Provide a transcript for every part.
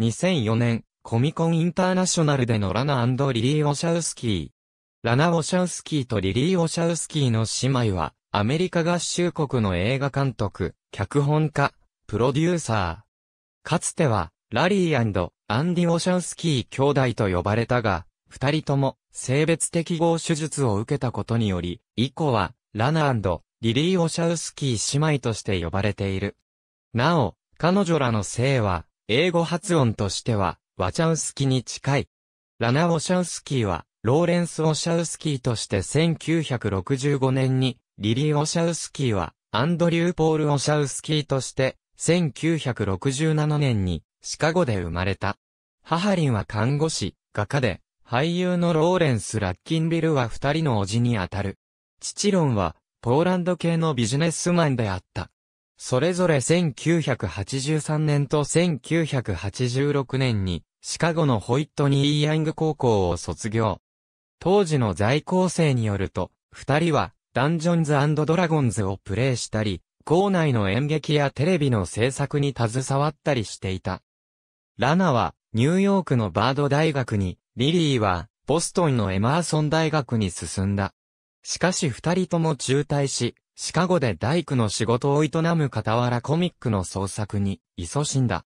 2004年、コミコンインターナショナルでのラナリリー・オシャウスキー。ラナ・オシャウスキーとリリー・オシャウスキーの姉妹は、アメリカ合衆国の映画監督、脚本家、プロデューサー。かつては、ラリーアンディ・オシャウスキー兄弟と呼ばれたが、二人とも性別適合手術を受けたことにより、以降は、ラナリリー・オシャウスキー姉妹として呼ばれている。なお、彼女らの姓は、英語発音としては、ワチャウスキに近い。ラナ・オシャウスキーは、ローレンス・オシャウスキーとして1965年に、リリー・オシャウスキーは、アンドリュー・ポール・オシャウスキーとして、1967年に、シカゴで生まれた。母リンは看護師、画家で、俳優のローレンス・ラッキンビルは二人の叔父にあたる。父ロンは、ポーランド系のビジネスマンであった。それぞれ1983年と1986年に、シカゴのホイットニー・ヤング高校を卒業。当時の在校生によると、二人は、ダンジョンズドラゴンズをプレイしたり、校内の演劇やテレビの制作に携わったりしていた。ラナは、ニューヨークのバード大学に、リリーは、ボストンのエマーソン大学に進んだ。しかし二人とも中退し、シカゴで大工の仕事を営む傍らコミックの創作に、勤しんだ。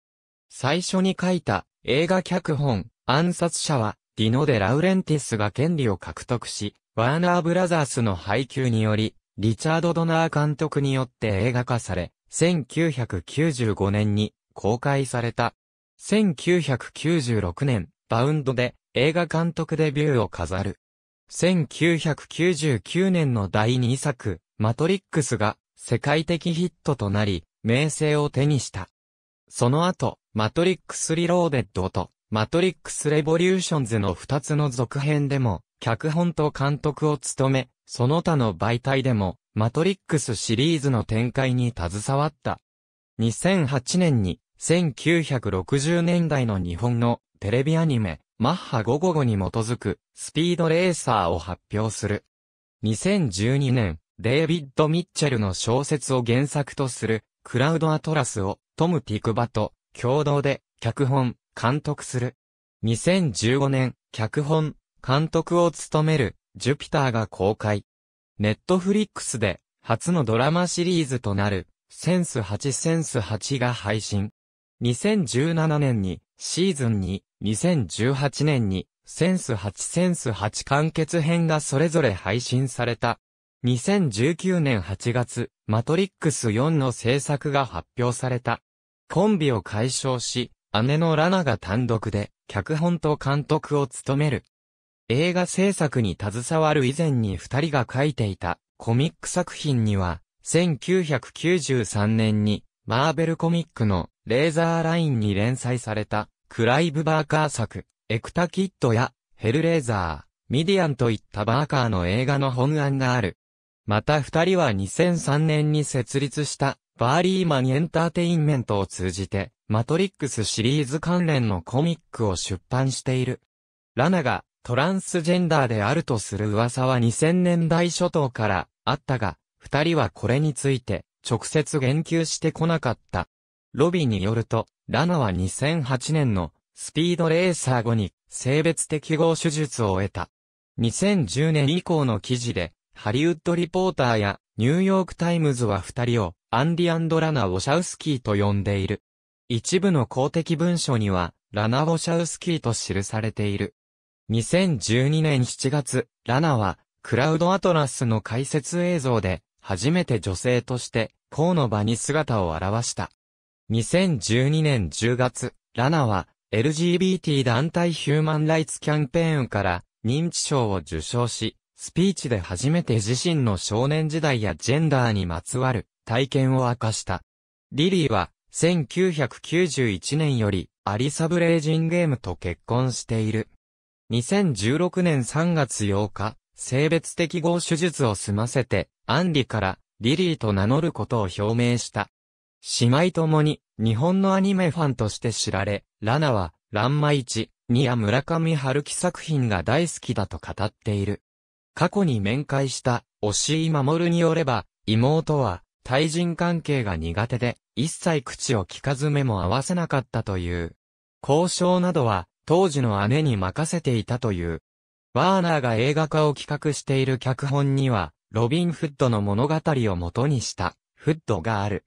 最初に書いた映画脚本、暗殺者は、ディノ・デ・ラウレンティスが権利を獲得し、ワーナーブラザースの配給により、リチャード・ドナー監督によって映画化され、1995年に公開された。1996年、バウンドで映画監督デビューを飾る。1999年の第2作、マトリックスが世界的ヒットとなり、名声を手にした。その後、マトリックスリローデッドと、マトリックスレボリューションズの二つの続編でも、脚本と監督を務め、その他の媒体でも、マトリックスシリーズの展開に携わった。2008年に、1960年代の日本のテレビアニメ、マッハ555に基づく、スピードレーサーを発表する。2012年、デイビッド・ミッチェルの小説を原作とする、クラウド・アトラスをトム・ティクバと共同で脚本、監督する。2015年、脚本、監督を務める、ジュピターが公開。ネットフリックスで、初のドラマシリーズとなる、センス8センス8が配信。2017年に、シーズン2、2018年に、センス8センス8完結編がそれぞれ配信された、2019年8月、マトリックス4の制作が発表された。コンビを解消し、姉のラナが単独で、脚本と監督を務める。映画制作に携わる以前に二人が書いていたコミック作品には、1993年に、マーベルコミックのレーザーラインに連載された、クライブ・バーカー作、エクタ・キッドや、ヘルレーザー、ミディアンといったバーカーの映画の本案がある。また二人は2003年に設立したバーリーマンエンターテインメントを通じてマトリックスシリーズ関連のコミックを出版している。ラナがトランスジェンダーであるとする噂は2000年代初頭からあったが、二人はこれについて直接言及してこなかった。ロビによると、ラナは2008年のスピードレーサー後に性別適合手術を得た。2010年以降の記事でハリウッドリポーターやニューヨークタイムズは二人をアンディラナ・ウォシャウスキーと呼んでいる。一部の公的文書にはラナ・ウォシャウスキーと記されている。2012年7月、ラナはクラウドアトラスの解説映像で初めて女性として公の場に姿を現した。2012年10月、ラナは LGBT 団体ヒューマンライツキャンペーンから認知賞を受賞し、スピーチで初めて自身の少年時代やジェンダーにまつわる体験を明かした。リリーは、1991年より、アリサブレイジンゲームと結婚している。2016年3月8日、性別適合手術を済ませて、アンリからリリーと名乗ることを表明した。姉妹ともに日本のアニメファンとして知られ、ラナは、ランマ1、ニア村上春樹作品が大好きだと語っている。過去に面会した、押井守によれば、妹は、対人関係が苦手で、一切口を聞かず目も合わせなかったという。交渉などは、当時の姉に任せていたという。ワーナーが映画化を企画している脚本には、ロビン・フッドの物語を元にした、フッドがある。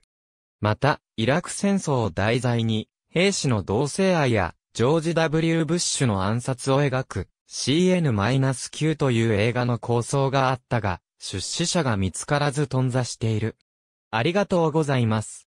また、イラク戦争を題材に、兵士の同性愛や、ジョージ・ W・ ブッシュの暗殺を描く、CN-9 という映画の構想があったが、出資者が見つからず頓挫している。ありがとうございます。